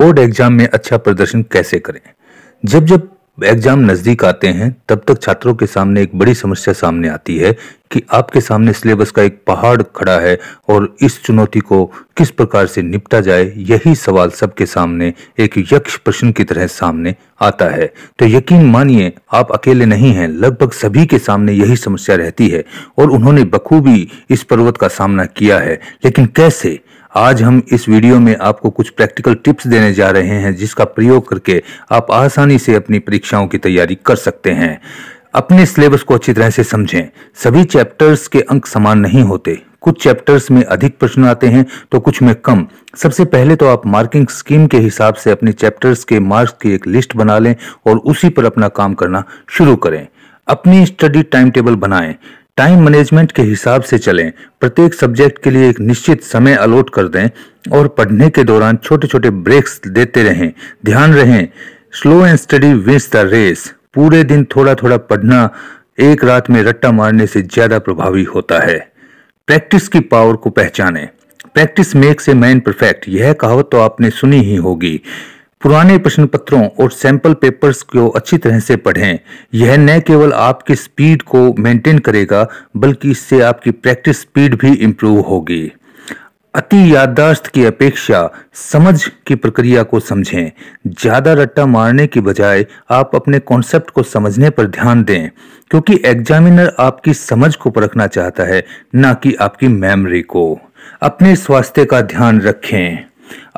Board exam में अच्छा प्रदर्शन कैसे करें जब जब एग्जाम नजदीक आते हैं तब तक छात्रों के सामने एक बड़ी समस्या सामने आती है कि आपके सामने सिलेबस का एक पहाड़ खड़ा है और इस चुनौती को किस प्रकार से निपटा जाए यही सवाल सबके सामने एक यक्ष प्रश्न की तरह सामने आता है तो यकीन मानिए आप अकेले नहीं हैं लगभग सभी के सामने यही समस्या रहती है और उन्होंने बखूबी इस पर्वत का सामना किया है लेकिन कैसे आज हम इस वीडियो में आपको कुछ प्रैक्टिकल टिप्स देने जा रहे हैं जिसका प्रयोग करके आप आसानी से अपनी परीक्षाओं की तैयारी कर सकते हैं अपने सिलेबस को अच्छी तरह से समझें सभी चैप्टर्स के अंक समान नहीं होते कुछ चैप्टर्स में अधिक प्रश्न आते हैं तो कुछ में कम सबसे पहले तो आप मार्किंग स्कीम के हिसाब से अपने चैप्टर्स के मार्क्स की एक लिस्ट बना लें और उसी पर अपना काम करना शुरू करें अपनी स्टडी टाइम टेबल बनाएं टाइम मैनेजमेंट के हिसाब से चलें प्रत्येक सब्जेक्ट के लिए एक निश्चित समय अलॉट कर दें और पढ़ने के दौरान छोटे छोटे ब्रेक्स देते रहें ध्यान रहें slow and steady wins the race पूरे दिन थोड़ा थोड़ा पढ़ना एक रात में रट्टा मारने से ज्यादा प्रभावी होता है प्रैक्टिस की पावर को पहचानें practice makes a man perfect यह कहावत तो आपने सुनी ही होगी पुराने प्रश्न पत्रों और सैंपल पेपर्स को अच्छी तरह से पढ़ें यह न केवल आपकी स्पीड को मेंटेन करेगा बल्कि इससे आपकी प्रैक्टिस स्पीड भी इम्प्रूव होगी अति याददाश्त की अपेक्षा समझ की प्रक्रिया को समझें ज़्यादा रट्टा मारने की बजाय आप अपने कॉन्सेप्ट को समझने पर ध्यान दें क्योंकि एग्जामिनर आपकी समझ को परखना चाहता है ना कि आपकी मेमोरी को अपने स्वास्थ्य का ध्यान रखें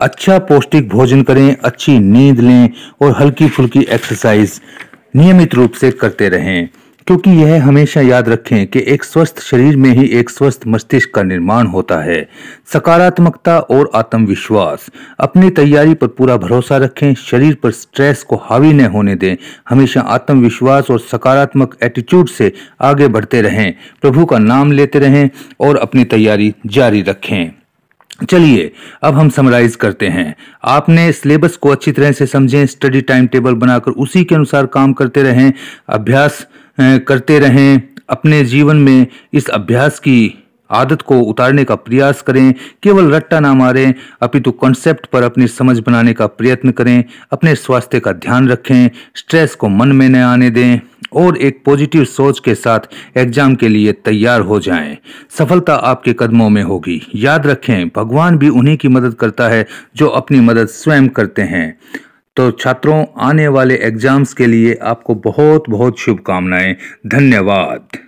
अच्छा पौष्टिक भोजन करें अच्छी नींद लें और हल्की फुल्की एक्सरसाइज नियमित रूप से करते रहें क्योंकि यह हमेशा याद रखें कि एक स्वस्थ शरीर में ही एक स्वस्थ मस्तिष्क का निर्माण होता है सकारात्मकता और आत्मविश्वास अपनी तैयारी पर पूरा भरोसा रखें शरीर पर स्ट्रेस को हावी न होने दें हमेशा आत्मविश्वास और सकारात्मक एटीट्यूड से आगे बढ़ते रहें प्रभु का नाम लेते रहें और अपनी तैयारी जारी रखें चलिए अब हम समराइज करते हैं आपने सिलेबस को अच्छी तरह से समझें स्टडी टाइम टेबल बनाकर उसी के अनुसार काम करते रहें अभ्यास करते रहें अपने जीवन में इस अभ्यास की आदत को उतारने का प्रयास करें केवल रट्टा ना मारें अपितु कॉन्सेप्ट पर अपनी समझ बनाने का प्रयत्न करें अपने स्वास्थ्य का ध्यान रखें स्ट्रेस को मन में न आने दें और एक पॉजिटिव सोच के साथ एग्जाम के लिए तैयार हो जाएं। सफलता आपके कदमों में होगी याद रखें भगवान भी उन्हीं की मदद करता है जो अपनी मदद स्वयं करते हैं तो छात्रों आने वाले एग्जाम्स के लिए आपको बहुत बहुत शुभकामनाएं धन्यवाद